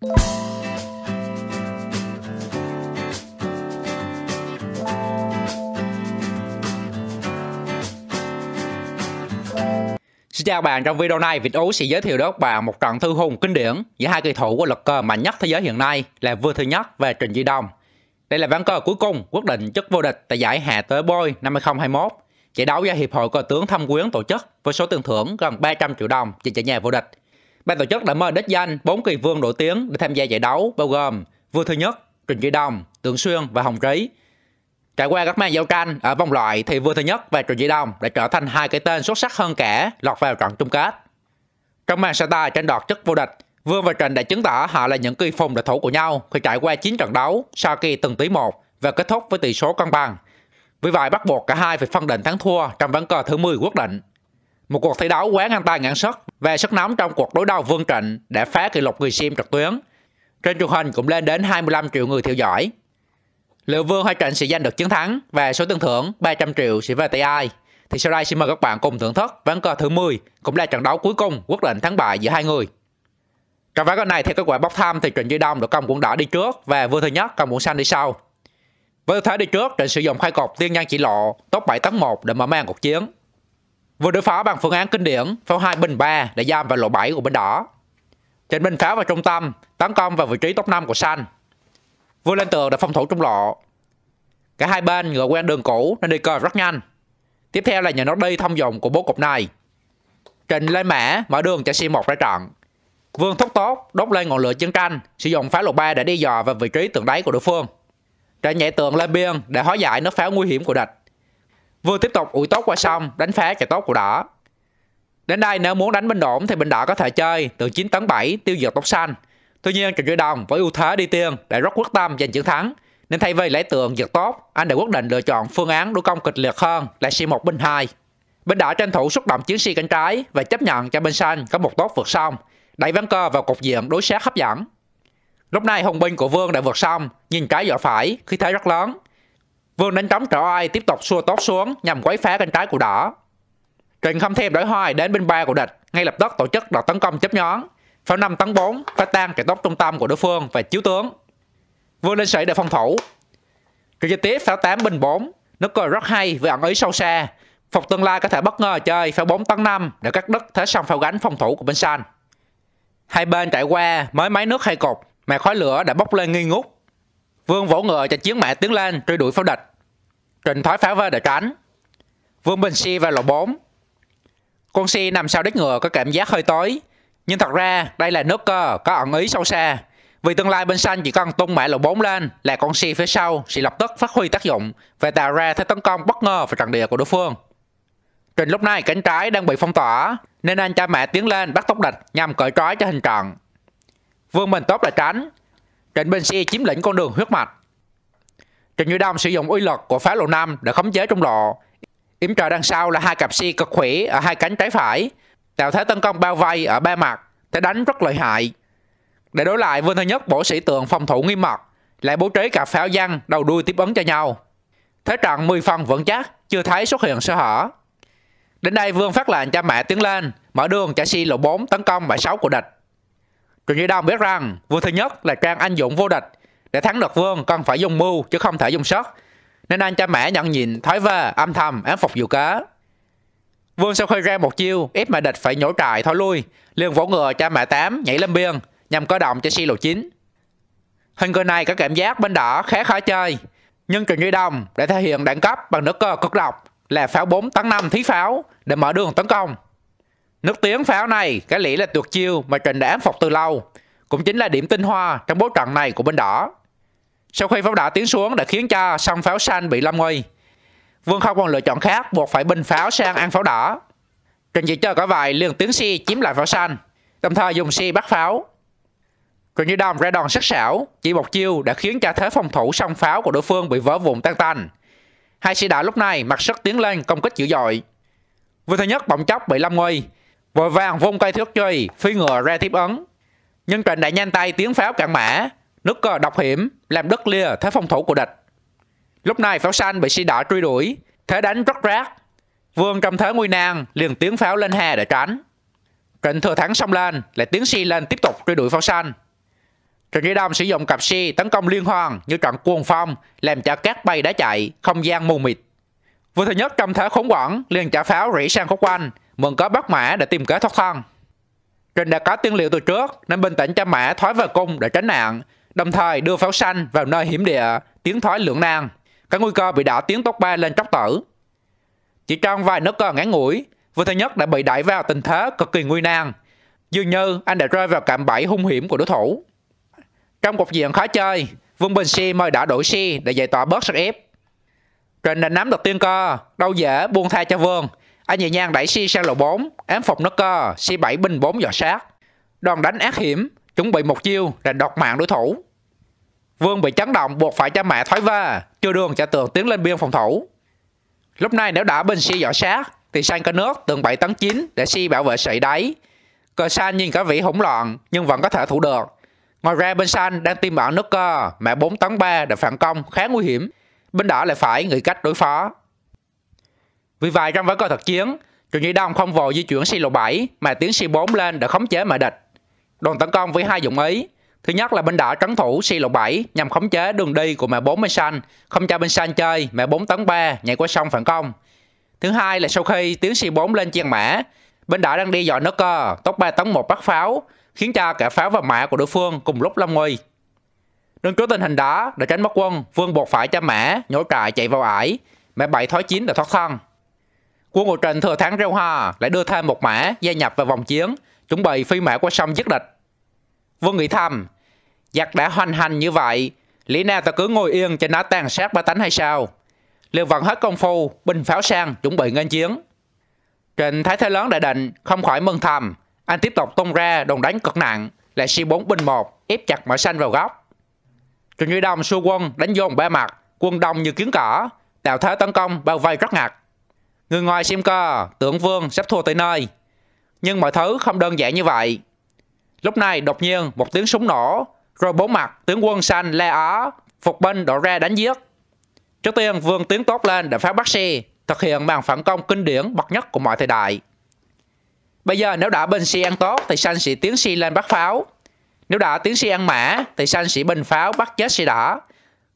Xin chào bạn, trong video này Việt Ú sẽ giới thiệu đến bạn một trận thư hùng kinh điển giữa hai kỳ thủ của lực cờ mạnh nhất thế giới hiện nay là vua thứ nhất về Trịnh Duy Đồng. Đây là ván cờ cuối cùng quyết định chức vô địch tại giải Hà Tới Bôi năm 2021. Giải đấu do Hiệp hội Cờ tướng Thâm Quyến tổ chức với số tiền thưởng gần 300 triệu đồng cho giải nhà vô địch. Ban tổ chức đã mời đích danh 4 kỳ vương nổi tiếng để tham gia giải đấu bao gồm vương Thứ Nhất, Trịnh Kỳ Đồng, Tưởng Xuyên và Hồng Trí. Trải qua các màn giao tranh ở vòng loại thì vương Thứ Nhất và Trịnh Kỳ Đồng đã trở thành hai cái tên xuất sắc hơn cả lọt vào trận chung kết. Trong màn so tài tranh đoạt chức vô địch, Vương và Trịnh đã chứng tỏ họ là những kỳ phùng đối thủ của nhau khi trải qua 9 trận đấu sau kỳ từng tí một và kết thúc với tỷ số cân bằng. Vì vậy bắt buộc cả hai phải phân định thắng thua trong ván cờ thứ 10 quyết định. Một cuộc thi đấu quá ngang tay ngạn sức về sức nóng trong cuộc đối đầu Vương Trịnh đã phá kỷ lục người xem trực tuyến. Trên truyền hình cũng lên đến 25 triệu người theo dõi. Liệu Vương hay Trịnh sẽ giành được chiến thắng và số tiền thưởng 300 triệu sẽ về tay ai? Thì sau đây xin mời các bạn cùng thưởng thức ván cờ thứ 10 cũng là trận đấu cuối cùng quyết định thắng bại giữa hai người. Trong ván cờ này theo kết quả bóc thăm thì Trịnh Duy Đông được cầm quân đỏ đi trước và Vương Thứ Nhất cầm quân xanh đi sau. Với thế đi trước, Trịnh sử dụng khai cột tiên nhân chỉ lộ top 7 tấn 1 để mở màn cuộc chiến. Vừa đối phó bằng phương án kinh điển, pháo hai bình 3 để giam vào lộ 7 của bên đỏ. trên Minh pháo vào trung tâm, tấn công vào vị trí top 5 của xanh. Vừa lên tường để phòng thủ trung lộ. Cả hai bên ngựa quen đường cũ nên đi cờ rất nhanh. Tiếp theo là nhà nó đi thông dụng của bố cục này. trình lên mã, mở đường cho C1 ra trận. Vương thúc tốt, đốt lên ngọn lửa chiến tranh, sử dụng pháo lộ 3 để đi dò vào vị trí tường đáy của đối phương. Trịnh nhảy tường lên biên để hóa giải nước pháo nguy hiểm của địch vừa tiếp tục ủi tốt qua sông, đánh phá kẻ tốt của đỏ. Đến đây nếu muốn đánh bên đổn thì bên đỏ có thể chơi từ 9 tấn 7 tiêu diệt tốc xanh. Tuy nhiên Trần Duy Đồng với ưu thế đi tiên đã rất quyết tâm giành chiến thắng. Nên thay vì lấy tượng giật tốt, anh đã quyết định lựa chọn phương án đối công kịch liệt hơn là si một binh hai Bên đỏ tranh thủ xuất động chiến sĩ cánh trái và chấp nhận cho bên xanh có một tốt vượt sông, đẩy ván cơ vào cục diện đối sát hấp dẫn. Lúc này hùng binh của Vương đã vượt sông, nhìn trái dọa phải, khi thế rất lớn, Vương đánh trống trở ai tiếp tục xua tốt xuống nhằm quấy phá cánh trái của đỏ. Trịnh không thêm đổi hoài đến bên ba của địch, ngay lập tức tổ chức đợt tấn công chấp nhón. Pháo năm tấn 4 phá tan trận tốt trung tâm của đối phương và chiếu tướng. Vương lên sĩ để phòng thủ. Rồi trực tiếp pháo 8 binh 4, nó cười rất hay với ẩn ý sâu xa. Phục tương lai có thể bất ngờ chơi pháo 4 tấn 5 để cắt đứt thế song pháo gánh phòng thủ của bên xanh. Hai bên trải qua mới máy nước hay cục mà khói lửa đã bốc lên nghi ngút Vương vỗ ngựa cho chiến mã tiến lên truy đuổi pháo địch. Trình thoái pháo vơ để tránh. Vương bình si vào lỗ 4. Con si nằm sau đít ngựa có cảm giác hơi tối. Nhưng thật ra đây là nước cơ có ẩn ý sâu xa. Vì tương lai bên xanh chỉ cần tung mã lỗ 4 lên là con si phía sau sẽ lập tức phát huy tác dụng và tạo ra thế tấn công bất ngờ vào trận địa của đối phương. Trình lúc này cánh trái đang bị phong tỏa nên anh cha mẹ tiến lên bắt tốc địch nhằm cởi trói cho hình trận. Vương Bình tốt là tránh Trịnh Bình Xe chiếm lĩnh con đường huyết mạch. Trịnh Như Đông sử dụng uy lực của phá lộ năm để khống chế trung lộ. Yểm trợ đằng sau là hai cặp xe cực khỏe ở hai cánh trái phải, tạo thế tấn công bao vây ở ba mặt, thế đánh rất lợi hại. Để đối lại, Vương Thứ Nhất bổ sĩ tượng phòng thủ nghiêm mật, lại bố trí cả pháo giăng đầu đuôi tiếp ứng cho nhau. Thế trận 10 phần vững chắc, chưa thấy xuất hiện sơ hở. Đến đây Vương phát lệnh cho mẹ tiến lên, mở đường cho xe lộ 4 tấn công bãi 6 của địch. Truyền nghĩa Đông biết rằng vua thứ nhất là trang anh dũng vô địch. Để thắng được vương cần phải dùng mưu chứ không thể dùng sức. Nên anh cha mẹ nhận nhịn thoái về âm thầm ám phục dù cớ. Vương sau khi ra một chiêu ép mẹ địch phải nhổ trại thôi lui. liền vỗ ngựa cha mẹ tám nhảy lên biên nhằm cơ động cho si lộ chín. Hình cơ này có cảm giác bên đỏ khá khó chơi. Nhưng Trần Duy Đông đã thể hiện đẳng cấp bằng nước cờ cực độc là pháo 4 tấn 5 thí pháo để mở đường tấn công. Nước tiếng pháo này cái lý là tuyệt chiêu mà Trần đã ám phục từ lâu, cũng chính là điểm tinh hoa trong bố trận này của bên đỏ. Sau khi pháo đỏ tiến xuống đã khiến cho sông pháo xanh bị lâm nguy. Vương không còn lựa chọn khác buộc phải binh pháo sang ăn pháo đỏ. Trần chỉ chờ cả vài liền tiếng si chiếm lại pháo xanh, đồng thời dùng si bắt pháo. Trịnh Như Đồng ra đòn sắc sảo, chỉ một chiêu đã khiến cho thế phòng thủ sông pháo của đối phương bị vỡ vụn tan tành. Hai sĩ đảo lúc này mặc sức tiến lên công kích dữ dội. Vương Thứ Nhất bỗng chốc bị lâm nguy, Vội vàng vung cây thước truy, phi ngựa ra tiếp ứng Nhưng trận đã nhanh tay tiếng pháo cản mã, nước cờ độc hiểm, làm đất lìa thế phòng thủ của địch. Lúc này pháo xanh bị sĩ đỏ truy đuổi, thế đánh rất rác. Vương trong thế nguy nan liền tiếng pháo lên hè để tránh. Trịnh thừa thắng xông lên, lại tiếng si lên tiếp tục truy đuổi pháo xanh. Trịnh Duy Đông sử dụng cặp si tấn công liên hoàn như trận cuồng phong, làm cho các bay đã chạy, không gian mù mịt. Vương Thứ Nhất trong thế khốn quẩn, liền trả pháo rỉ sang khúc quanh, vẫn có bắt mã để tìm kế thoát thân. Trình đã có tiên liệu từ trước nên bình tĩnh cho mã thoái vào cung để tránh nạn, đồng thời đưa pháo xanh vào nơi hiểm địa, tiến thoái lưỡng nan, có nguy cơ bị đảo tiến tốc ba lên tróc tử. Chỉ trong vài nốt cờ ngắn ngủi, Vua Thứ Nhất đã bị đẩy vào tình thế cực kỳ nguy nan, dường như anh đã rơi vào cạm bẫy hung hiểm của đối thủ. Trong cuộc diện khó chơi, Vương Bình Si mời đã đổi Si để giải tỏa bớt sức ép. Trình đã nắm được tiên cơ, đâu dễ buông tha cho Vương, anh nhẹ nhàng đẩy si sang lầu 4, ám phục nó cơ, si 7 binh 4 dò sát. đoàn đánh ác hiểm, chuẩn bị một chiêu là độc mạng đối thủ. Vương bị chấn động buộc phải cha mẹ thoái va, chưa đường cho tường tiến lên biên phòng thủ. Lúc này nếu đã bên si dò sát, thì sang cơ nước tường 7 tấn 9 để si bảo vệ sợi đáy. Cờ san nhìn cả vị hỗn loạn nhưng vẫn có thể thủ được. Ngoài ra bên san đang tiêm bảo nước cơ, mẹ 4 tấn 3 đã phản công khá nguy hiểm. Bên đỏ lại phải nghĩ cách đối phó. Vì vậy trong với coi thực chiến, chủ Nhĩ Đông không vội di chuyển xe lộ 7 mà tiến xe 4 lên để khống chế mệ địch. Đồn tấn công với hai dụng ý. Thứ nhất là bên đảo trấn thủ xe lộ 7 nhằm khống chế đường đi của mẹ 4 bên xanh, không cho bên xanh chơi mẹ 4 tấn 3 nhảy qua sông phản công. Thứ hai là sau khi tiến xe 4 lên chiên mã, bên đảo đang đi dọn nước cơ, tốc 3 tấn 1 bắt pháo, khiến cho cả pháo và mã của đối phương cùng lúc lâm nguy. Đứng trước tình hình đó, để tránh mất quân, Vương buộc phải cho mã, nhổ trại chạy vào ải, mã 7 thói chín để thoát thân. Quân Ngụy Trình thừa thắng reo hoa, lại đưa thêm một mã gia nhập vào vòng chiến, chuẩn bị phi mã qua sông giết địch. Vương nghĩ thầm, giặc đã hoành hành như vậy, lý nào ta cứ ngồi yên cho nó tàn sát ba tánh hay sao? Liền vận hết công phu, binh pháo sang, chuẩn bị nghênh chiến. Trình Thái thế lớn đại định, không khỏi mừng thầm, anh tiếp tục tung ra đòn đánh cực nặng, lại si bốn binh một ép chặt mở xanh vào góc. Trần Duy Đông xua quân đánh dồn ba mặt, quân đông như kiến cỏ, tạo thế tấn công bao vây rất ngặt. Người ngoài xem co, tưởng vương sắp thua tới nơi. Nhưng mọi thứ không đơn giản như vậy. Lúc này đột nhiên một tiếng súng nổ, rồi bốn mặt tướng quân xanh le ó, phục binh đổ ra đánh giết. Trước tiên vương tiến tốt lên để phá bắt xe, thực hiện màn phản công kinh điển bậc nhất của mọi thời đại. Bây giờ nếu đã bên si ăn tốt thì xanh sẽ tiến si lên bắt pháo. Nếu đã tiến si ăn mã thì xanh sẽ bình pháo bắt chết si đỏ.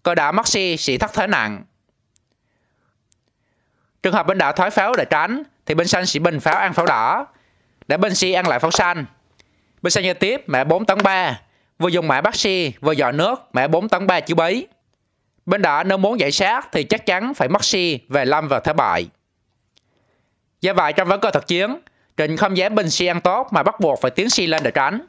cơ đã mất si sẽ thất thế nặng. Trường hợp bên đỏ thoái pháo để tránh thì bên xanh sẽ bình pháo ăn pháo đỏ để bên si ăn lại pháo xanh. Bên xanh giao tiếp mã 4 tấn 3 vừa dùng mã bắt si vừa dò nước mã 4 tấn 3 chữ bấy. Bên đỏ nếu muốn giải sát thì chắc chắn phải mất si về lâm và thế bại. Do vậy trong vấn cơ thực chiến, Trịnh không dám bình si ăn tốt mà bắt buộc phải tiến si lên để tránh.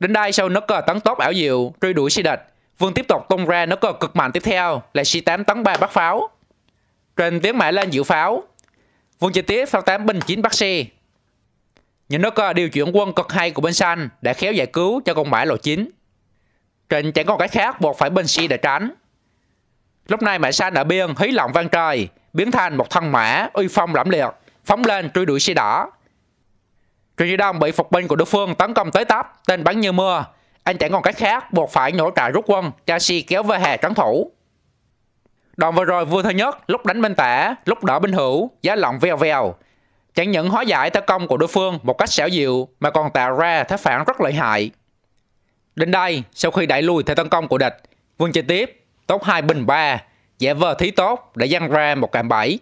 Đến đây sau nước cờ tấn tốt ảo diệu, truy đuổi si địch, Vương tiếp tục tung ra nước cờ cực mạnh tiếp theo là si 8 tấn 3 bắt pháo. Trên vén mãi lên diệu pháo Quân chi tiết pháo tám binh 9 bắc xe Những nó có điều chuyển quân cực hay của bên xanh Đã khéo giải cứu cho con mãi lộ 9 Trên chẳng còn cái khác buộc phải bên xe để tránh Lúc này mã xanh ở biên hí lòng vang trời Biến thành một thân mã uy phong lẫm liệt Phóng lên truy đuổi xe đỏ Trương Duy Đông bị phục binh của đối phương tấn công tới tấp Tên bắn như mưa Anh chẳng còn cách khác buộc phải nổ trại rút quân Cho xe kéo về hè trấn thủ Đòn vừa rồi vua thứ Nhất lúc đánh bên tả, lúc đỡ bên hữu, giá lọng veo veo. Chẳng những hóa giải thế công của đối phương một cách xảo diệu mà còn tạo ra thế phản rất lợi hại. Đến đây, sau khi đẩy lùi thế tấn công của địch, Vương chơi tiếp, tốt hai bình ba, giả vờ thí tốt để dăng ra một cạm bẫy.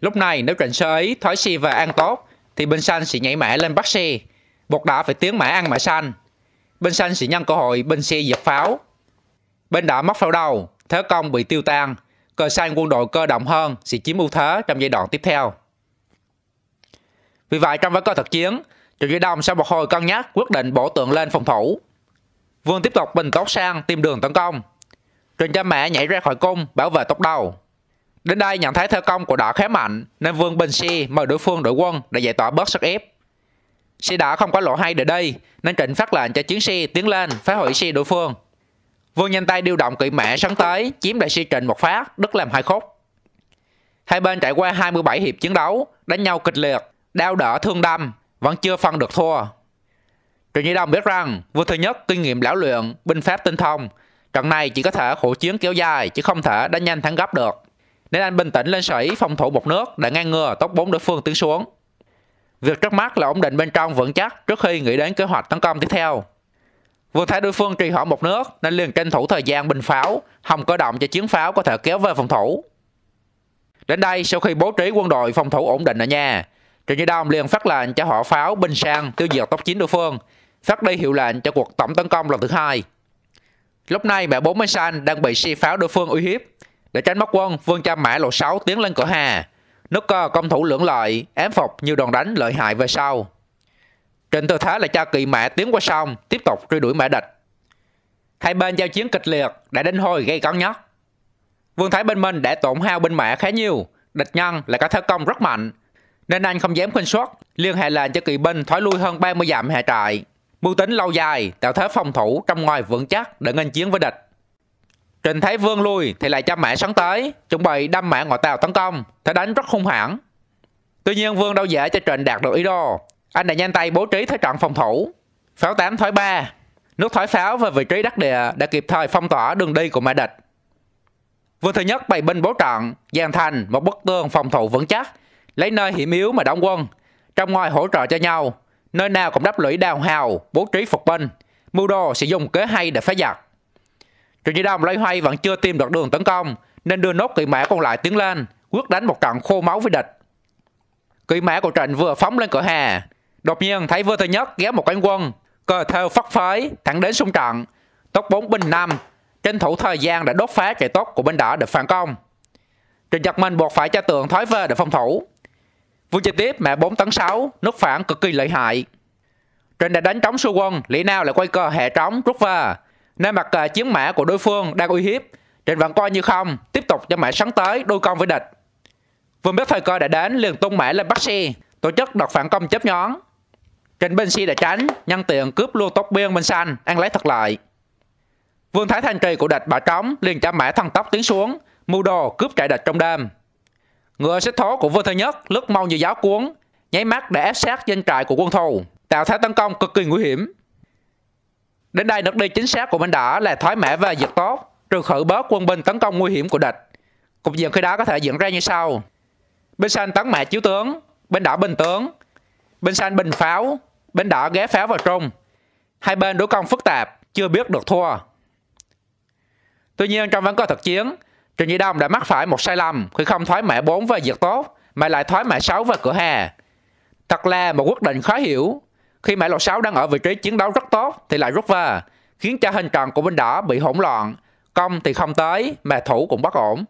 Lúc này nếu trận sơ ấy thói si và an tốt thì bên xanh sẽ nhảy mã lên bắt xe, bột đỏ phải tiến mã ăn mã xanh. Bên xanh sẽ nhân cơ hội bên xe giật pháo. Bên đỏ mất pháo đầu, thế công bị tiêu tan, cơ xanh quân đội cơ động hơn sẽ chiếm ưu thế trong giai đoạn tiếp theo. Vì vậy trong ván cờ thực chiến, Trần Duy Đông sau một hồi cân nhắc quyết định bổ tượng lên phòng thủ. Vương tiếp tục bình tốt sang tìm đường tấn công. Trần Cha Mã nhảy ra khỏi cung bảo vệ tốc đầu. Đến đây nhận thấy thế công của đỏ khá mạnh nên Vương Bình Si mời đối phương đội quân để giải tỏa bớt sức ép. si đã không có lộ hay để đây nên Trịnh phát lệnh cho chiến si tiến lên phá hủy si đối phương Vương nhanh tay điều động kỵ mã sắn tới, chiếm đại si trình một phát, đứt làm hai khúc. Hai bên trải qua 27 hiệp chiến đấu, đánh nhau kịch liệt, đau đỡ thương đâm, vẫn chưa phân được thua. Trần Nhi Đông biết rằng, vua Thứ Nhất kinh nghiệm lão luyện, binh pháp tinh thông, trận này chỉ có thể khổ chiến kéo dài, chứ không thể đánh nhanh thắng gấp được. Nên anh bình tĩnh lên sở ý phòng thủ một nước để ngăn ngừa tốc bốn đối phương tiến xuống. Việc trước mắt là ổn định bên trong vững chắc trước khi nghĩ đến kế hoạch tấn công tiếp theo. Vừa thấy đối phương trì hoãn một nước nên liền tranh thủ thời gian bình pháo, hòng cơ động cho chiến pháo có thể kéo về phòng thủ. Đến đây, sau khi bố trí quân đội phòng thủ ổn định ở nhà, Trịnh Như Đông liền phát lệnh cho họ pháo binh sang tiêu diệt tốc chiến đối phương, phát đi hiệu lệnh cho cuộc tổng tấn công lần thứ hai. Lúc này mẹ bốn mươi San đang bị si pháo đối phương uy hiếp. Để tránh mất quân, Vương Cha Mã lộ 6 tiến lên cửa Hà. Nước cơ công thủ lưỡng lợi, ém phục nhiều đòn đánh lợi hại về sau. Trịnh Thừa Thái là cho kỵ mã tiến qua sông, tiếp tục truy đuổi mã địch. Hai bên giao chiến kịch liệt, đã đến hồi gây cấn nhất. Vương Thái bên mình đã tổn hao binh mã khá nhiều, địch nhân lại có thế công rất mạnh, nên anh không dám khinh suất, liên hệ lệnh cho kỵ binh thoái lui hơn 30 dặm hạ trại. Mưu tính lâu dài, tạo thế phòng thủ trong ngoài vững chắc để ngăn chiến với địch. Trình Thái Vương lui thì lại cho mã sắn tới, chuẩn bị đâm mã ngọ tàu tấn công, thế đánh rất hung hãn. Tuy nhiên Vương đâu dễ cho Trịnh đạt được ý đồ, anh đã nhanh tay bố trí thế trận phòng thủ. Pháo 8 thói 3. Nước thói pháo và vị trí đắc địa đã kịp thời phong tỏa đường đi của mã địch. Vương Thứ Nhất bày binh bố trận, dàn thành một bức tường phòng thủ vững chắc, lấy nơi hiểm yếu mà đóng quân, trong ngoài hỗ trợ cho nhau, nơi nào cũng đắp lũy đào hào, bố trí phục binh, mưu đồ sẽ dùng kế hay để phá giặc. trần Duy Đông lấy hoay vẫn chưa tìm được đường tấn công, nên đưa nốt kỵ mã còn lại tiến lên, quyết đánh một trận khô máu với địch. Kỵ mã của Trịnh vừa phóng lên cửa hà, Đột nhiên thấy vua thứ nhất ghé một cánh quân, cờ thêu phát phới thẳng đến xung trận. Tốt 4 binh 5, tranh thủ thời gian đã đốt phá chạy tốt của bên đỏ để phản công. trình Giật mình buộc phải cho tượng thoái về để phòng thủ. Vua trực tiếp mẹ 4 tấn 6, nước phản cực kỳ lợi hại. trình đã đánh trống xu quân, lý nào lại quay cờ hệ trống rút về. Nên mặt cờ à, chiến mã của đối phương đang uy hiếp, trình vẫn coi như không, tiếp tục cho mã sắn tới đôi công với địch. Vương biết thời cơ đã đến liền tung mã lên bắt xe, tổ chức đợt phản công chớp nhón. Trịnh Bình Si đã tránh, nhân tiện cướp luôn tốc biên bên xanh, ăn lấy thật lợi. Vương Thái Thanh Trì của địch bà trống liền chạm mã thăng tóc tiến xuống, mưu đồ cướp chạy địch trong đêm. Ngựa xích thố của Vương Thứ Nhất lướt mau như giáo cuốn, nháy mắt để ép sát doanh trại của quân thù, tạo thế tấn công cực kỳ nguy hiểm. Đến đây nước đi chính xác của bên đỏ là thoái mã về diệt tốt, trừ khử bớt quân binh tấn công nguy hiểm của địch. Cục diện khi đó có thể diễn ra như sau. Bên xanh tấn mã chiếu tướng, bên đỏ bình tướng, Bên xanh bình pháo, bên đỏ ghé pháo vào trung. Hai bên đối công phức tạp, chưa biết được thua. Tuy nhiên trong vấn cơ thực chiến, Trần Duy Đông đã mắc phải một sai lầm khi không thoái mã 4 về diệt tốt mà lại thoái mã 6 về cửa hà. Thật là một quyết định khó hiểu. Khi mã lộ 6 đang ở vị trí chiến đấu rất tốt thì lại rút về, khiến cho hình tròn của bên đỏ bị hỗn loạn, công thì không tới mà thủ cũng bất ổn.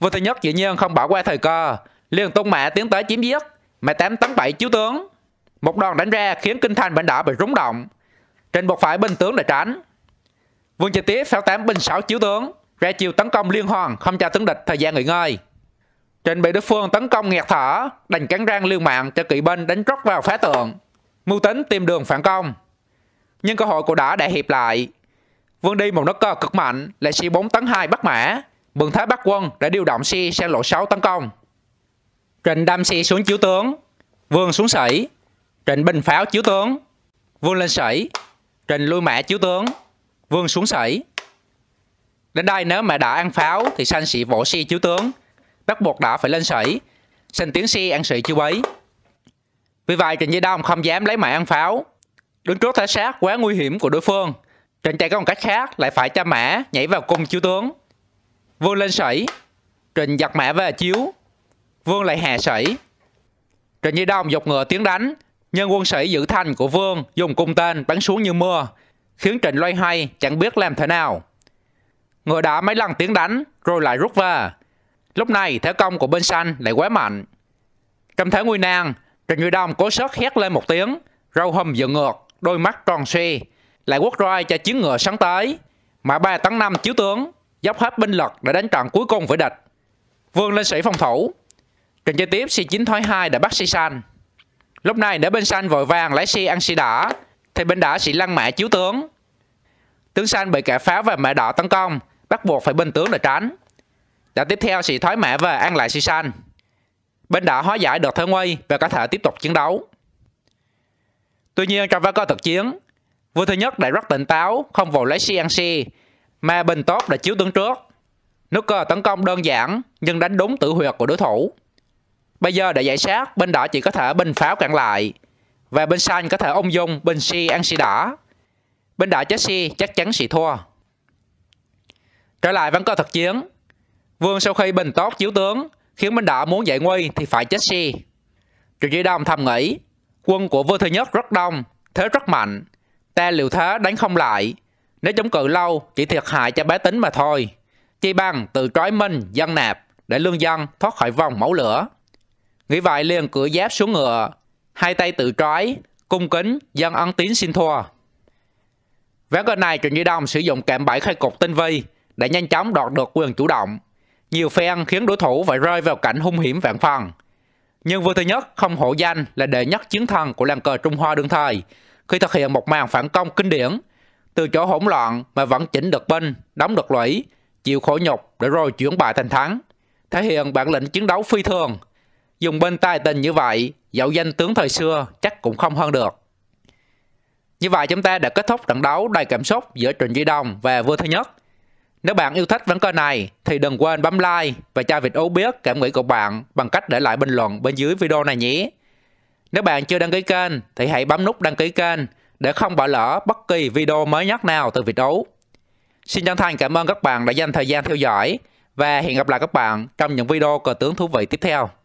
Vua Thứ Nhất dĩ nhiên không bỏ qua thời cơ, liền tung mã tiến tới chiếm giết, Mẹ tám tấn bảy chiếu tướng Một đòn đánh ra khiến kinh thành bên đỏ bị rúng động Trên một phải binh tướng để tránh Vương trực tiếp tám binh sáu chiếu tướng Ra chiều tấn công liên hoàn Không cho tướng địch thời gian nghỉ ngơi trên bị đối phương tấn công nghẹt thở Đành cắn răng liều mạng cho kỵ binh đánh trót vào phá tượng Mưu tính tìm đường phản công Nhưng cơ hội của đỏ đã hiệp lại Vương đi một nốt cờ cực mạnh Lại xe bốn tấn hai bắt mã Mường Thái Bắc Quân đã điều động xe sang lộ sáu tấn công Trịnh đâm xe xuống chiếu tướng, Vương xuống sảy. Trịnh bình pháo chiếu tướng, Vương lên sảy. Trịnh lui mã chiếu tướng, Vương xuống sảy. Đến đây nếu mẹ đã ăn pháo thì sanh sĩ vỗ xe chiếu tướng, bắt buộc đã phải lên sảy. Sanh tiếng xe ăn sĩ chiếu bấy. Vì vậy Trịnh Di Đông không dám lấy mẹ ăn pháo. Đứng trước thể xác quá nguy hiểm của đối phương, Trịnh chạy có một cách khác lại phải cho mã nhảy vào cung chiếu tướng. Vương lên sảy, Trịnh giật mã về chiếu, vương lại hạ sĩ. Trịnh Nhi Đông dục ngựa tiến đánh, nhưng quân sĩ giữ thành của vương dùng cung tên bắn xuống như mưa, khiến Trịnh loay hoay chẳng biết làm thế nào. Ngựa đã mấy lần tiến đánh rồi lại rút về. Lúc này thế công của bên xanh lại quá mạnh. Trong thế nguy nan, Trịnh Nhi Đông cố sức hét lên một tiếng, râu hầm dựng ngược, đôi mắt tròn xoe, lại quất roi cho chiến ngựa sáng tới. Mã ba tấn năm chiếu tướng, dốc hết binh lực để đánh trận cuối cùng với địch. Vương lên sĩ phòng thủ, Trận chơi tiếp si 9 thoái 2 đã bắt si san Lúc này nếu bên san vội vàng lấy si ăn si đỏ thì bên đỏ sẽ lăn mã chiếu tướng. Tướng san bị cả pháo và mã đỏ tấn công, bắt buộc phải bên tướng để tránh. Đã tiếp theo sẽ thoái mã và ăn lại si san Bên đỏ hóa giải được thế nguy và có thể tiếp tục chiến đấu. Tuy nhiên trong ván coi thực chiến, vua thứ nhất đã rất tỉnh táo, không vội lấy si ăn si, mà bình tốt đã chiếu tướng trước. Nước cờ tấn công đơn giản nhưng đánh đúng tử huyệt của đối thủ. Bây giờ để giải sát, bên đỏ chỉ có thể bình pháo cản lại. Và bên xanh có thể ông dung, bình si ăn si đỏ. Bên đỏ chết si chắc chắn sẽ thua. Trở lại văn cơ thực chiến. Vương sau khi bình tốt chiếu tướng, khiến bên đỏ muốn giải nguy thì phải chết si. chủ Duy Đông thầm nghĩ, quân của vua thứ nhất rất đông, thế rất mạnh. Ta liệu thế đánh không lại, nếu chống cự lâu chỉ thiệt hại cho bé tính mà thôi. Chi bằng từ trói minh dân nạp để lương dân thoát khỏi vòng máu lửa. Nghĩ vậy liền cửa giáp xuống ngựa, hai tay tự trói, cung kính, dân ân tín xin thua. Ván cờ này trần Duy Đông sử dụng cạm bẫy khai cục tinh vi để nhanh chóng đoạt được quyền chủ động. Nhiều phen khiến đối thủ phải rơi vào cảnh hung hiểm vạn phần. Nhưng vua thứ nhất không hổ danh là đệ nhất chiến thần của làng cờ Trung Hoa đương thời khi thực hiện một màn phản công kinh điển từ chỗ hỗn loạn mà vẫn chỉnh được binh, đóng được lũy, chịu khổ nhục để rồi chuyển bại thành thắng, thể hiện bản lĩnh chiến đấu phi thường Dùng bên tài tình như vậy, dạo danh tướng thời xưa chắc cũng không hơn được. Như vậy chúng ta đã kết thúc trận đấu đầy cảm xúc giữa Trịnh Duy Đông và Vua Thứ Nhất. Nếu bạn yêu thích ván cờ này thì đừng quên bấm like và cho Việt Ú biết cảm nghĩ của bạn bằng cách để lại bình luận bên dưới video này nhé. Nếu bạn chưa đăng ký kênh thì hãy bấm nút đăng ký kênh để không bỏ lỡ bất kỳ video mới nhất nào từ Việt Ú. Xin chân thành cảm ơn các bạn đã dành thời gian theo dõi và hẹn gặp lại các bạn trong những video cờ tướng thú vị tiếp theo.